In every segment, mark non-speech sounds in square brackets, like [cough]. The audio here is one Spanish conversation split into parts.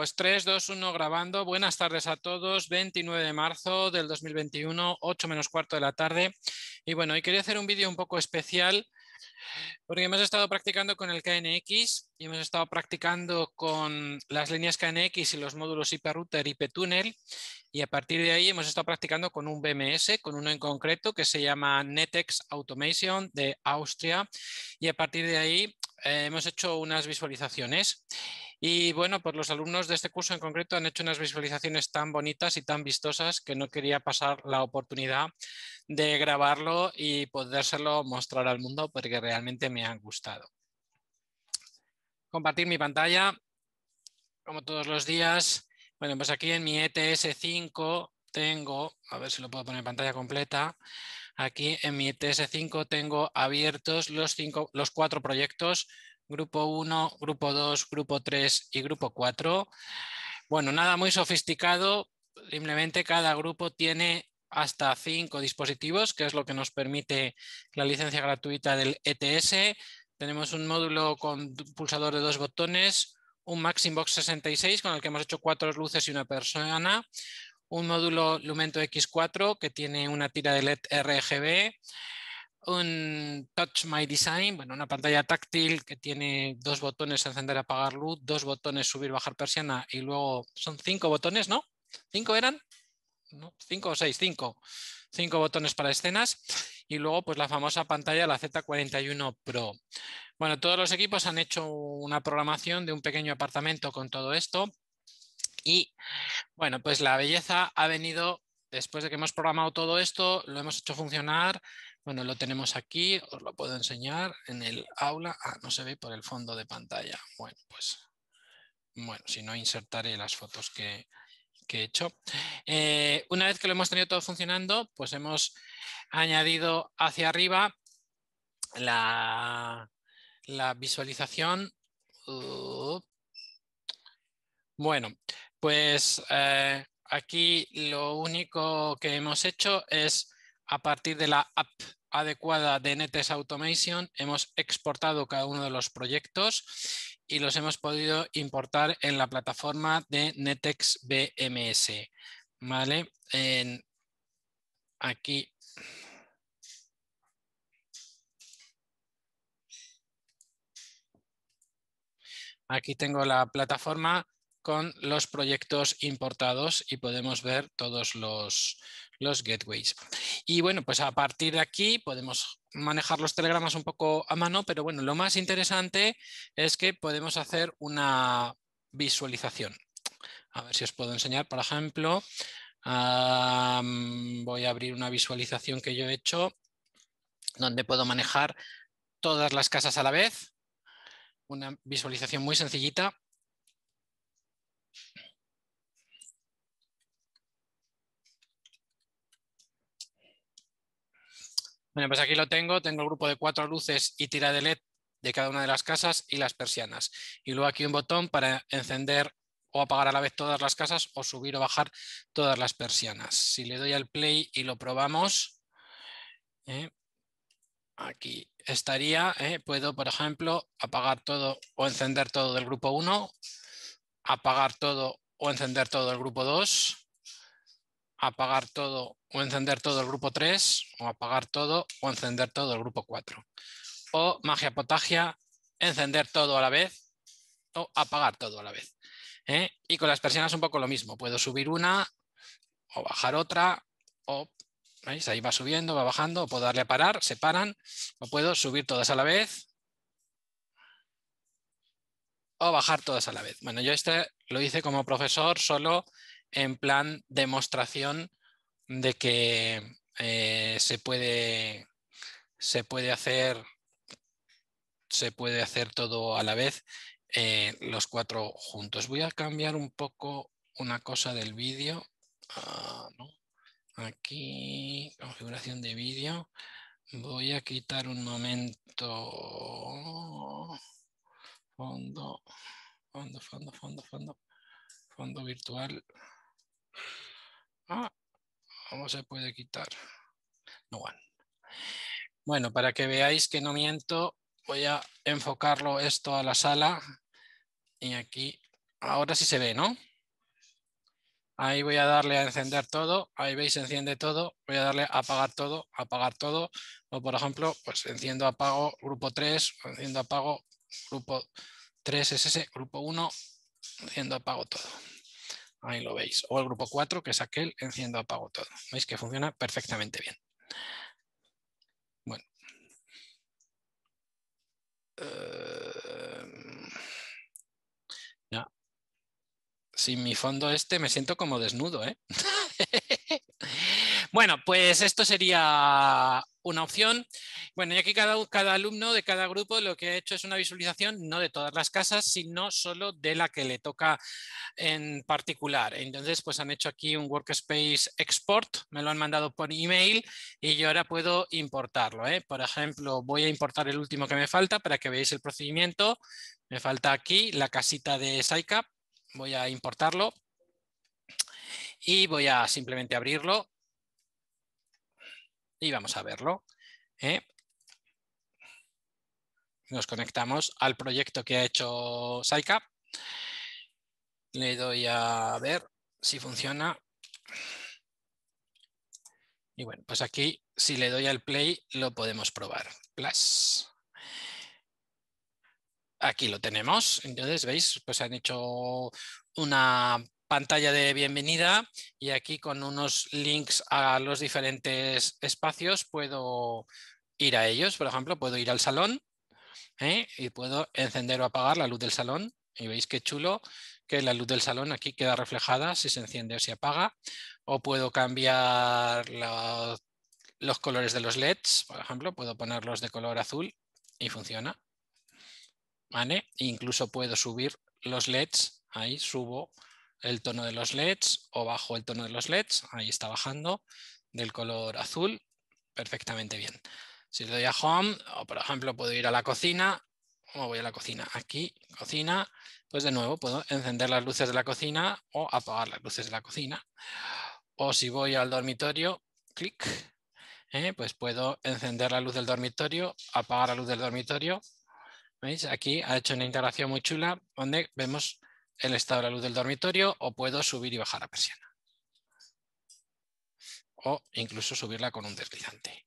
pues 3, 2, 1 grabando. Buenas tardes a todos. 29 de marzo del 2021, 8 menos cuarto de la tarde. Y bueno, hoy quería hacer un vídeo un poco especial porque hemos estado practicando con el KNX y hemos estado practicando con las líneas KNX y los módulos IP router y IP tunnel y a partir de ahí hemos estado practicando con un BMS, con uno en concreto que se llama Netex Automation de Austria y a partir de ahí eh, hemos hecho unas visualizaciones y bueno, pues los alumnos de este curso en concreto han hecho unas visualizaciones tan bonitas y tan vistosas que no quería pasar la oportunidad de grabarlo y podérselo mostrar al mundo porque realmente me han gustado. Compartir mi pantalla, como todos los días. Bueno, pues aquí en mi ETS5 tengo, a ver si lo puedo poner en pantalla completa, aquí en mi ETS5 tengo abiertos los, los cuatro proyectos grupo 1, grupo 2, grupo 3 y grupo 4. Bueno, nada muy sofisticado, simplemente cada grupo tiene hasta cinco dispositivos, que es lo que nos permite la licencia gratuita del ETS. Tenemos un módulo con pulsador de dos botones, un Maximbox 66 con el que hemos hecho cuatro luces y una persona, un módulo Lumento X4 que tiene una tira de LED RGB, un Touch My Design, bueno, una pantalla táctil que tiene dos botones encender, apagar luz, dos botones subir, bajar persiana y luego son cinco botones, ¿no? ¿Cinco eran? ¿No? ¿Cinco o seis? Cinco. Cinco botones para escenas y luego pues la famosa pantalla, la Z41 Pro. Bueno, todos los equipos han hecho una programación de un pequeño apartamento con todo esto y bueno, pues la belleza ha venido después de que hemos programado todo esto, lo hemos hecho funcionar. Bueno, lo tenemos aquí, os lo puedo enseñar en el aula. Ah, no se ve por el fondo de pantalla. Bueno, pues, bueno, si no, insertaré las fotos que, que he hecho. Eh, una vez que lo hemos tenido todo funcionando, pues hemos añadido hacia arriba la, visualización. bueno, pues eh, Aquí lo único que hemos hecho es, a partir de la app adecuada de NetES Automation, hemos exportado cada uno de los proyectos y los hemos podido importar en la plataforma de NetEx BMS. ¿Vale? aquí aquí tengo la plataforma con los proyectos importados y podemos ver todos los, gateways. Y bueno, pues a partir de aquí podemos manejar los telegramas un poco a mano, pero bueno, lo más interesante es que podemos hacer una visualización. A ver si os puedo enseñar, por ejemplo, voy a abrir una visualización que yo he hecho donde puedo manejar todas las casas a la vez. Una visualización muy sencillita Bueno, pues aquí lo tengo, tengo el grupo de cuatro luces y tira de LED de cada una de las casas y las persianas. Y luego aquí un botón para encender o apagar a la vez todas las casas o subir o bajar todas las persianas. Si le doy al play y lo probamos, eh, aquí estaría, eh, puedo por ejemplo apagar todo o encender todo del grupo 1, apagar todo o encender todo del grupo 2, apagar todo o encender todo el grupo 3, o apagar todo o encender todo el grupo 4. O magia potagia, encender todo a la vez o apagar todo a la vez. ¿eh? Y con las persianas un poco lo mismo, puedo subir una o bajar otra, o ahí va subiendo, va bajando, o puedo darle a parar, se paran, o puedo subir todas a la vez, o bajar todas a la vez. Bueno, yo este lo hice como profesor solo en plan demostración de que eh, se, puede, se, puede hacer, se puede hacer todo a la vez eh, los cuatro juntos. Voy a cambiar un poco una cosa del vídeo. Ah, Aquí, configuración de vídeo. Voy a quitar un momento. Fondo, fondo, fondo, fondo, fondo. Fondo virtual. Ah, se puede quitar. Bueno, para que veáis que no miento, voy a enfocarlo esto a la sala. Y aquí, ahora sí se ve, ¿no? Ahí voy a darle a encender todo. Ahí veis, enciende todo. Voy a darle a apagar todo, apagar todo. O por ejemplo, pues enciendo, apago, grupo 3, enciendo, apago, grupo 3 es ese, grupo 1, enciendo, apago todo ahí lo veis, o el grupo 4, que es aquel, enciendo, apago todo. Veis que funciona perfectamente bien. Bueno. Em, Sin mi fondo este me siento como desnudo, ¿eh? [laughs] Bueno, pues esto sería una opción. Bueno, y aquí cada, alumno de cada grupo lo que ha hecho es una visualización no de todas las casas, sino solo de la que le toca en particular. Entonces, pues han hecho aquí un workspace export, me lo han mandado por email y yo ahora puedo importarlo. ¿eh? Por ejemplo, voy a importar el último que me falta para que veáis el procedimiento. Me falta aquí la casita de SciCap, voy a importarlo y voy a simplemente abrirlo y vamos a verlo. ¿eh? Nos conectamos al proyecto que ha hecho Saika, Le doy a ver si funciona. Y bueno, pues aquí si le doy al play lo podemos probar. Plus. Aquí lo tenemos. Entonces, ¿veis? Pues han hecho una pantalla de bienvenida y aquí con unos links a los diferentes espacios puedo ir a ellos. Por ejemplo, puedo ir al salón ¿eh? y puedo encender o apagar la luz del salón. Y veis qué chulo que la luz del salón aquí queda reflejada si se enciende o se apaga. O puedo cambiar los colores de los LEDs, por ejemplo, puedo ponerlos de color azul y funciona. E incluso puedo subir los LEDs, ahí subo el tono de los LEDs o bajo el tono de los LEDs, ahí está bajando, del color azul, perfectamente bien. Si le doy a Home, o por ejemplo puedo ir a la cocina, o voy a la cocina, aquí, cocina, pues de nuevo puedo encender las luces de la cocina o apagar las luces de la cocina. O si voy al dormitorio, clic, ¿eh? pues puedo encender la luz del dormitorio, apagar la luz del dormitorio. ¿Veis? Aquí ha hecho una integración muy chula donde vemos el estado de la luz del dormitorio o puedo subir y bajar la persiana. O incluso subirla con un deslizante.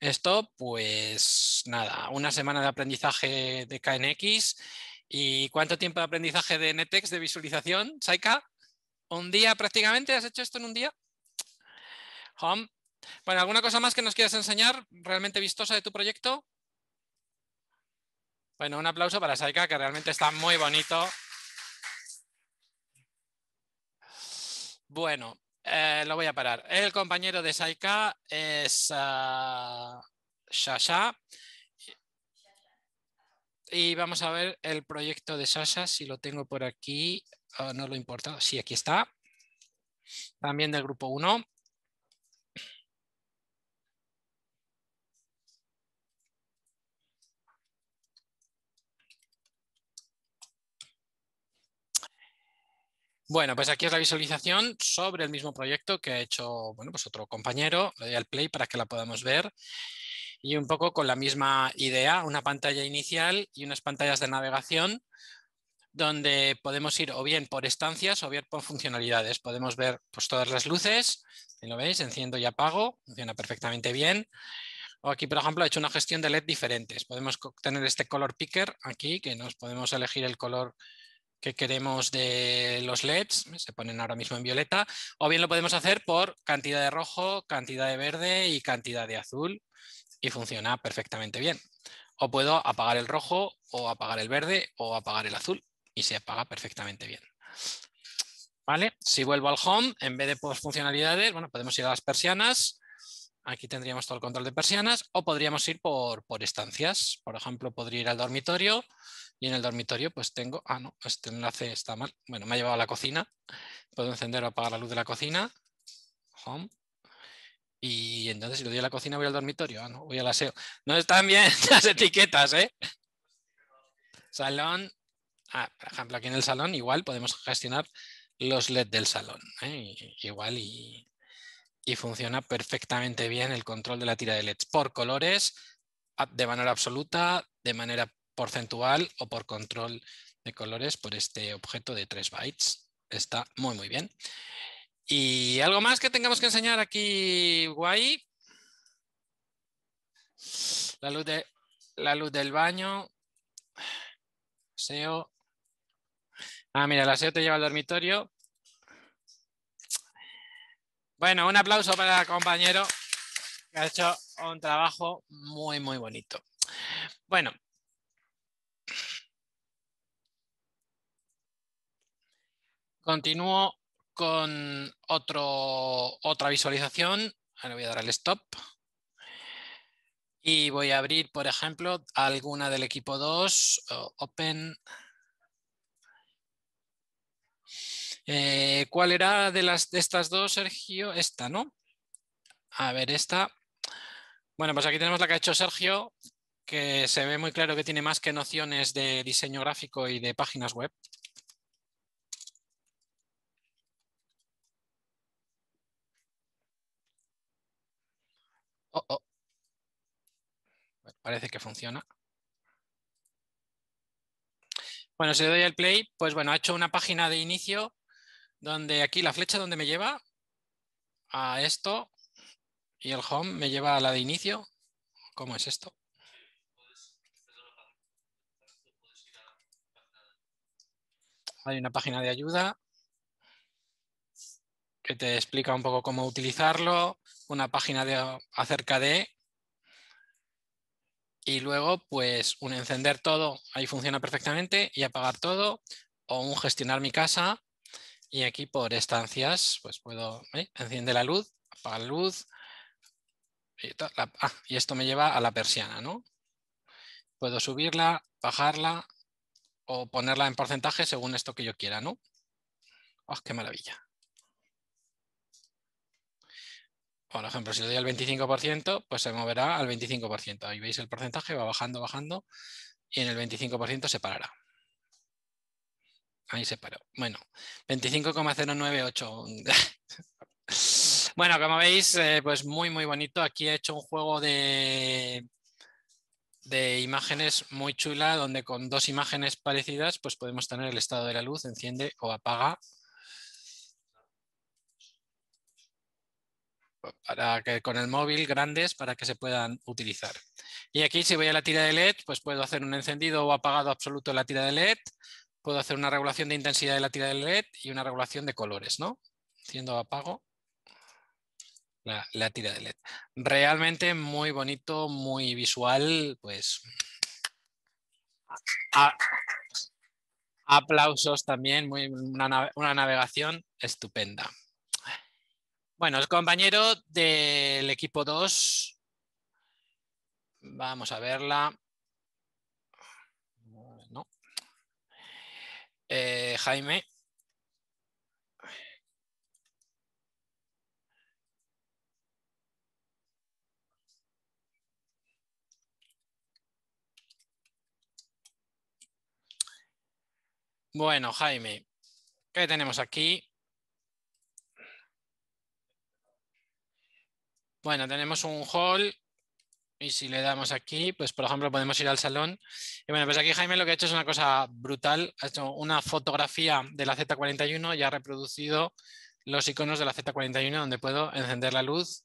Esto, pues nada, una semana de aprendizaje de KNX. ¿Y cuánto tiempo de aprendizaje de NetEx de visualización, Saika? ¿Un día prácticamente? ¿Has hecho esto en un día? Home. Bueno, ¿alguna cosa más que nos quieras enseñar realmente vistosa de tu proyecto? Bueno, un aplauso para Saika, que realmente está muy bonito. Bueno, eh, lo voy a parar. El compañero de Saika es ah, Shasha. Y vamos a ver el proyecto de Sasha, si lo tengo por aquí, no lo importa. Sí, aquí está. También del grupo 1. Bueno, pues aquí es la visualización sobre el mismo proyecto que ha hecho bueno, pues otro compañero. Le eh, doy al play para que la podamos ver. Y un poco con la misma idea, una pantalla inicial y unas pantallas de navegación donde podemos ir o bien por estancias o bien por funcionalidades. Podemos ver pues, todas las luces, si lo veis, enciendo y apago, funciona perfectamente bien. O aquí, por ejemplo, ha hecho una gestión de LED diferentes. Podemos tener este color picker aquí, que nos podemos elegir el color que queremos de los LEDs, se ponen ahora mismo en violeta, o bien lo podemos hacer por cantidad de rojo, cantidad de verde y cantidad de azul, y funciona perfectamente bien. O puedo apagar el rojo, o apagar el verde, o apagar el azul, y se apaga perfectamente bien. ¿Vale? Si vuelvo al home, en vez de posfuncionalidades, funcionalidades, bueno, podemos ir a las persianas, aquí tendríamos todo el control de persianas, o podríamos ir por, por estancias. Por ejemplo, podría ir al dormitorio, y en el dormitorio pues tengo, ah no, este enlace está mal. Bueno, me ha llevado a la cocina. Puedo encender o apagar la luz de la cocina. Home. Y entonces si lo doy a la cocina voy al dormitorio. Ah, no, voy al aseo. No están bien [laughs] las etiquetas, ¿eh? Salón. Ah, por ejemplo, aquí en el salón igual podemos gestionar los LED del salón. ¿eh? Igual y, y funciona perfectamente bien el control de la tira de LEDs por colores, de manera absoluta, de manera porcentual o por control de colores por este objeto de 3 bytes. Está muy, muy bien. ¿Y algo más que tengamos que enseñar aquí, guay? La luz, de, la luz del baño. SEO. Ah, mira, la SEO te lleva al dormitorio. Bueno, un aplauso para el compañero que ha hecho un trabajo muy, muy bonito. Bueno, Continúo con otro, otra visualización. Ahora voy a dar el stop. Y voy a abrir, por ejemplo, alguna del equipo 2, Open. Eh, ¿Cuál era de, las, de estas dos, Sergio? Esta, ¿no? A ver, esta. Bueno, pues aquí tenemos la que ha hecho Sergio, que se ve muy claro que tiene más que nociones de diseño gráfico y de páginas web. Oh, oh. parece que funciona. Bueno, si le doy el play, pues bueno, ha hecho una página de inicio donde aquí la flecha donde me lleva a esto y el home me lleva a la de inicio. ¿Cómo es esto? Hay una página de ayuda que te explica un poco cómo utilizarlo, una página de, acerca de... Y luego, pues un encender todo, ahí funciona perfectamente, y apagar todo, o un gestionar mi casa, y aquí por estancias, pues puedo, ¿eh? enciende la luz, apaga la luz, y, ah, y esto me lleva a la persiana, ¿no? Puedo subirla, bajarla, o ponerla en porcentaje según esto que yo quiera, ¿no? ¡Oh, qué maravilla! Por ejemplo, si le doy al 25%, pues se moverá al 25%. Ahí veis el porcentaje, va bajando, bajando, y en el 25% se parará. Ahí se paró. Bueno, 25,098. [laughs] bueno, como veis, eh, pues muy, muy bonito. Aquí he hecho un juego de, de imágenes muy chula, donde con dos imágenes parecidas, pues podemos tener el estado de la luz, enciende o apaga para que, con el móvil grandes para que se puedan utilizar. Y aquí si voy a la tira de LED, pues puedo hacer un encendido o apagado absoluto de la tira de LED, puedo hacer una regulación de intensidad de la tira de LED y una regulación de colores, ¿no? Haciendo apago la, tira de LED. Realmente muy bonito, muy visual, pues... aplausos también, muy, una navegación estupenda. Bueno, el compañero del equipo 2. Vamos a verla. Eh, Jaime. Bueno, Jaime, ¿qué tenemos aquí? Bueno, tenemos un hall y si le damos aquí, pues por ejemplo podemos ir al salón. Y bueno, pues aquí Jaime lo que ha hecho es una cosa brutal. Ha hecho una fotografía de la Z41 y ha reproducido los iconos de la Z41 donde puedo encender la luz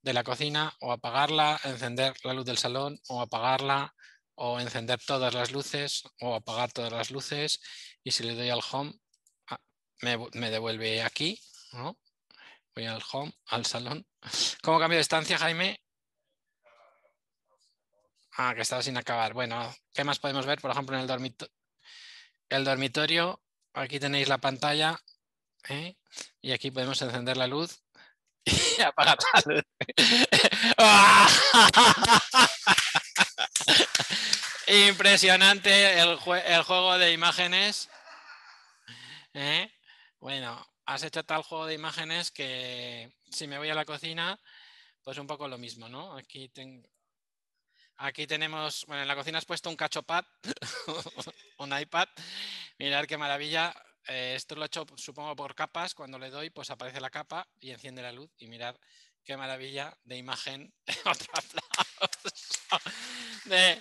de la cocina o apagarla, encender la luz del salón o apagarla o encender todas las luces o apagar todas las luces. Y si le doy al home, ah, me, me devuelve aquí. ¿no? voy al home, al salón. ¿Cómo cambio de estancia, Jaime? Ah, que estaba sin acabar. Bueno, ¿qué más podemos ver? Por ejemplo, en el, dormitorio el dormitorio, aquí tenéis la pantalla ¿eh? y aquí podemos encender la luz y [laughs] apagar la luz. [laughs] Impresionante el, juego de imágenes. ¿eh? Bueno, has hecho tal juego de imágenes que si me voy a la cocina, pues un poco lo mismo, ¿no? Aquí, Aquí tenemos, bueno, en la cocina has puesto un cachopad, [laughs] un iPad. Mirad qué maravilla. Eh, esto lo he hecho, supongo, por capas. Cuando le doy, pues aparece la capa y enciende la luz. Y mirad qué maravilla de imagen. [laughs] De,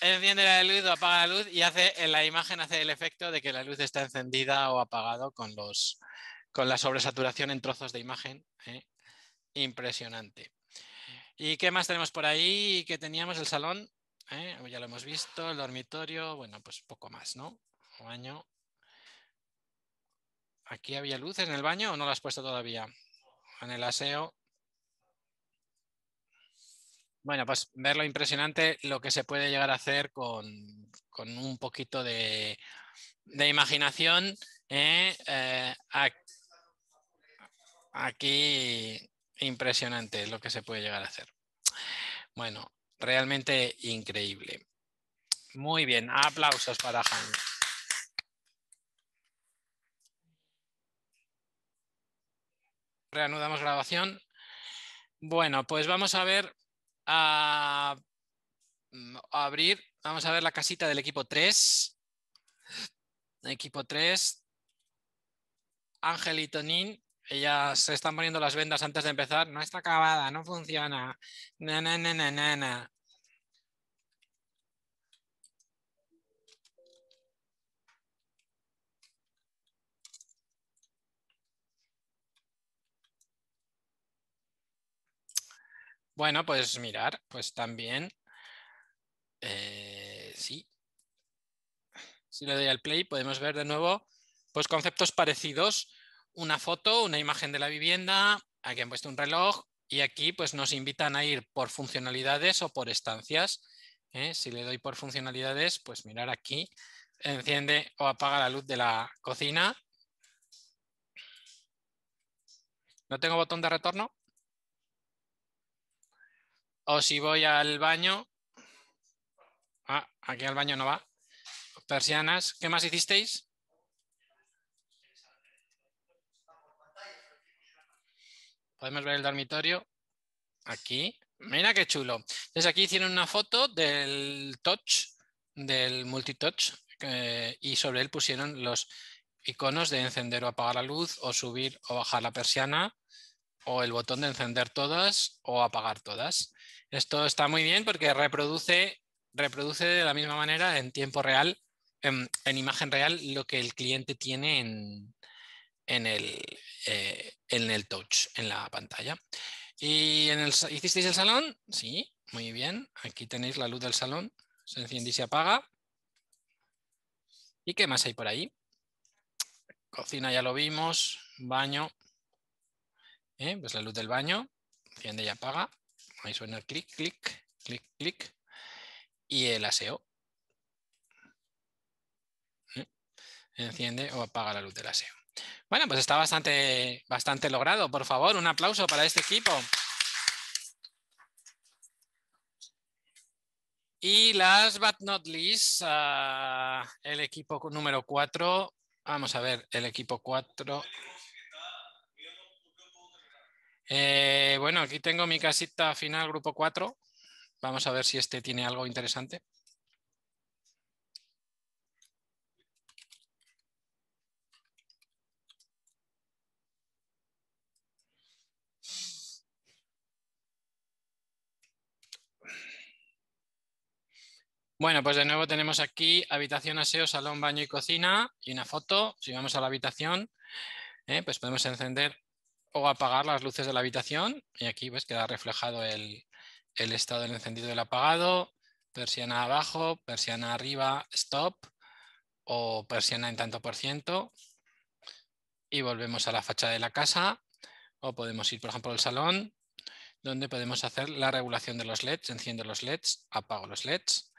enciende la luz o apaga la luz y hace, en la imagen hace el efecto de que la luz está encendida o apagado con los, con la sobresaturación en trozos de imagen. ¿eh? Impresionante. ¿Y qué más tenemos por ahí? ¿Qué teníamos? El salón, ¿eh? ya lo hemos visto, el dormitorio, bueno, pues poco más, ¿no? Baño. ¿Aquí había luces en el baño o no las has puesto todavía? En el aseo. Bueno, pues ver lo impresionante, lo que se puede llegar a hacer con, un poquito de, de imaginación. ¿eh? eh aquí impresionante lo que se puede llegar a hacer. Bueno, realmente increíble. Muy bien, aplausos para Han. Reanudamos grabación. Bueno, pues vamos a ver ah, abrir, vamos a ver la casita del equipo 3. Equipo 3. Ángel y Tonín ellas se están poniendo las vendas antes de empezar, no está acabada, no funciona, na, Bueno, pues mirar, pues también, eh, sí. Si le doy al play podemos ver de nuevo pues conceptos parecidos una foto, una imagen de la vivienda, aquí han puesto un reloj y aquí pues nos invitan a ir por funcionalidades o por estancias. ¿eh? Si le doy por funcionalidades, pues mirar aquí, enciende o apaga la luz de la cocina. ¿No tengo botón de retorno? O si voy al baño, ah, aquí al baño no va, persianas, ¿qué más hicisteis? Podemos ver el dormitorio aquí. Mira qué chulo. Entonces aquí hicieron una foto del touch, del multitouch, eh, y sobre él pusieron los iconos de encender o apagar la luz, o subir o bajar la persiana, o el botón de encender todas o apagar todas. Esto está muy bien porque reproduce, reproduce de la misma manera en tiempo real, en imagen real, lo que el cliente tiene en, en el, eh, en el touch, en la pantalla. ¿Y en el, hicisteis el salón? Sí, muy bien. Aquí tenéis la luz del salón. Se enciende y se apaga. ¿Y qué más hay por ahí? Cocina ya lo vimos. Baño. Eh, pues la luz del baño. Enciende y apaga. Ahí suena el clic, clic, clic, clic. Y el aseo. Eh, enciende o apaga la luz del aseo. Bueno, pues está bastante, bastante logrado. Por favor, un aplauso para este equipo. Y last but not least, ah, el equipo número 4. Vamos a ver, el equipo 4. Eh, bueno, aquí tengo mi casita final, grupo 4. Vamos a ver si este tiene algo interesante. Bueno, pues de nuevo tenemos aquí habitación, aseo, salón, baño y cocina y una foto. Si vamos a la habitación, eh, pues podemos encender o apagar las luces de la habitación y aquí pues queda reflejado el, el estado del encendido y el apagado, persiana abajo, persiana arriba, stop o persiana en tanto por ciento y volvemos a la fachada de la casa o podemos ir por ejemplo al salón donde podemos hacer la regulación de los LEDs, enciendo los LEDs, apago los LEDs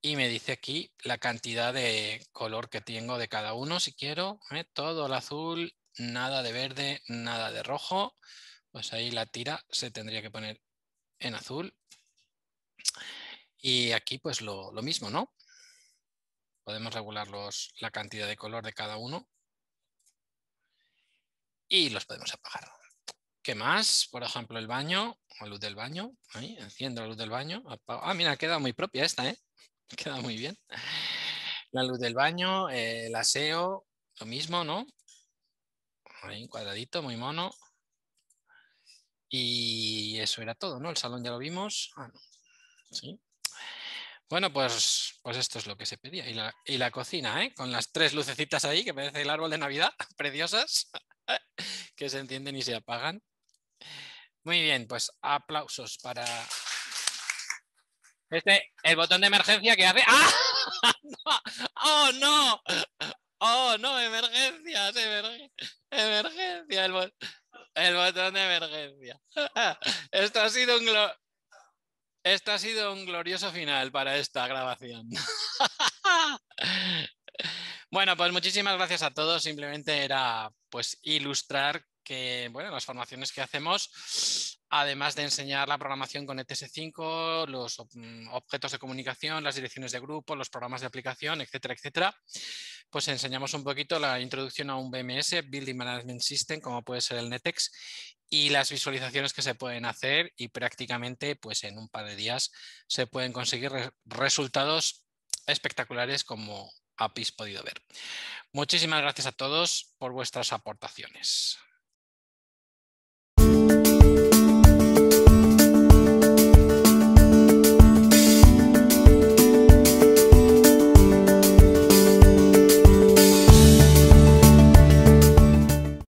y me dice aquí la cantidad de color que tengo de cada uno, si quiero, ¿eh? todo el azul, nada de verde, nada de rojo, pues ahí la tira se tendría que poner en azul. Y aquí pues lo, mismo, ¿no? Podemos regular la cantidad de color de cada uno y los podemos apagar. ¿Qué más? Por ejemplo, el baño, la luz del baño. Ahí, enciendo la luz del baño. Ah, mira, queda muy propia esta, ¿eh? [laughs] Queda muy bien. La luz del baño, el aseo, lo mismo, ¿no? Ahí un cuadradito, muy mono. Y eso era todo, ¿no? El salón ya lo vimos. Ah, ¿Sí? Bueno, pues, pues esto es lo que se pedía. Y la, y la cocina, ¿eh? Con las tres lucecitas ahí, que parece el árbol de Navidad, [laughs] preciosas, [laughs] que se encienden y se apagan. Muy bien, pues aplausos para este, el botón de emergencia que hace. ¡Ah! [laughs] ¡Oh, ¡No! ¡Oh, ¡Oh, no! ¡Emergencias! emergencias! ¡Emergencia! El, botón de emergencia. [laughs] Esto ha sido un. Esto ha sido un glorioso final para esta grabación. [laughs] Bueno, pues muchísimas gracias a todos. Simplemente era pues ilustrar que bueno, las formaciones que hacemos, además de enseñar la programación con ETS5, los mm, objetos de comunicación, las direcciones de grupo, los programas de aplicación, etcétera, etcétera, pues enseñamos un poquito la introducción a un BMS, Building Management System, como puede ser el Netex, y las visualizaciones que se pueden hacer y prácticamente pues en un par de días se pueden conseguir resultados espectaculares como habéis podido ver. Muchísimas gracias a todos por vuestras aportaciones.